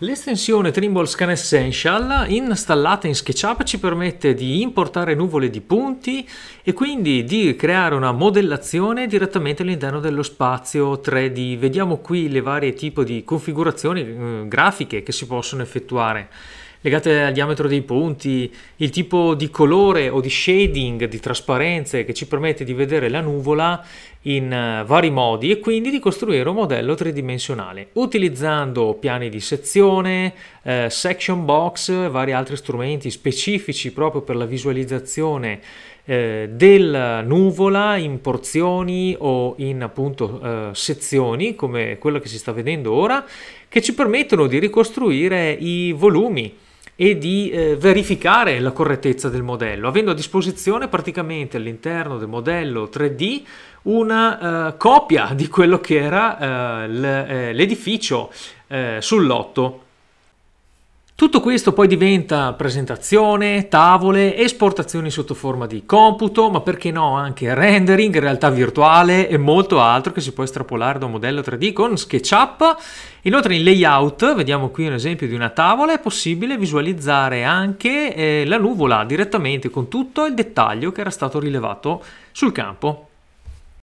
L'estensione Trimble Scan Essential installata in SketchUp ci permette di importare nuvole di punti e quindi di creare una modellazione direttamente all'interno dello spazio 3D. Vediamo qui le varie tipi di configurazioni eh, grafiche che si possono effettuare legate al diametro dei punti, il tipo di colore o di shading, di trasparenze che ci permette di vedere la nuvola in eh, vari modi e quindi di costruire un modello tridimensionale utilizzando piani di sezione, eh, section box e vari altri strumenti specifici proprio per la visualizzazione eh, della nuvola in porzioni o in appunto eh, sezioni come quello che si sta vedendo ora che ci permettono di ricostruire i volumi e di eh, verificare la correttezza del modello, avendo a disposizione praticamente all'interno del modello 3D una uh, copia di quello che era uh, l'edificio uh, sul lotto. Tutto questo poi diventa presentazione, tavole, esportazioni sotto forma di computo, ma perché no anche rendering, realtà virtuale e molto altro che si può estrapolare da un modello 3D con SketchUp. Inoltre in layout, vediamo qui un esempio di una tavola, è possibile visualizzare anche eh, la nuvola direttamente con tutto il dettaglio che era stato rilevato sul campo.